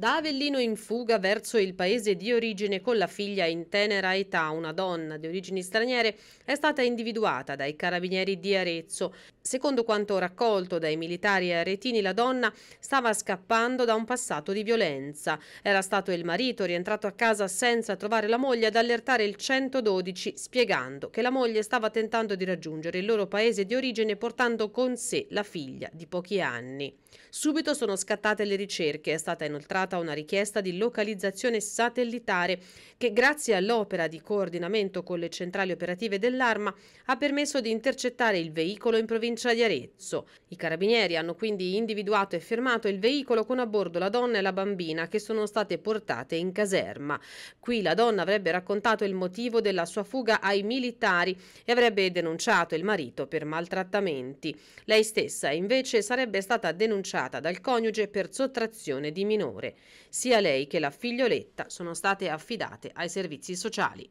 Da Avellino in fuga verso il paese di origine con la figlia in tenera età, una donna di origini straniere è stata individuata dai carabinieri di Arezzo. Secondo quanto raccolto dai militari aretini, la donna stava scappando da un passato di violenza. Era stato il marito rientrato a casa senza trovare la moglie ad allertare il 112 spiegando che la moglie stava tentando di raggiungere il loro paese di origine portando con sé la figlia di pochi anni. Subito sono scattate le ricerche, è stata inoltrata arrivata una richiesta di localizzazione satellitare che grazie all'opera di coordinamento con le centrali operative dell'Arma ha permesso di intercettare il veicolo in provincia di Arezzo. I carabinieri hanno quindi individuato e fermato il veicolo con a bordo la donna e la bambina che sono state portate in caserma. Qui la donna avrebbe raccontato il motivo della sua fuga ai militari e avrebbe denunciato il marito per maltrattamenti. Lei stessa invece sarebbe stata denunciata dal coniuge per sottrazione di minore. Sia lei che la figlioletta sono state affidate ai servizi sociali.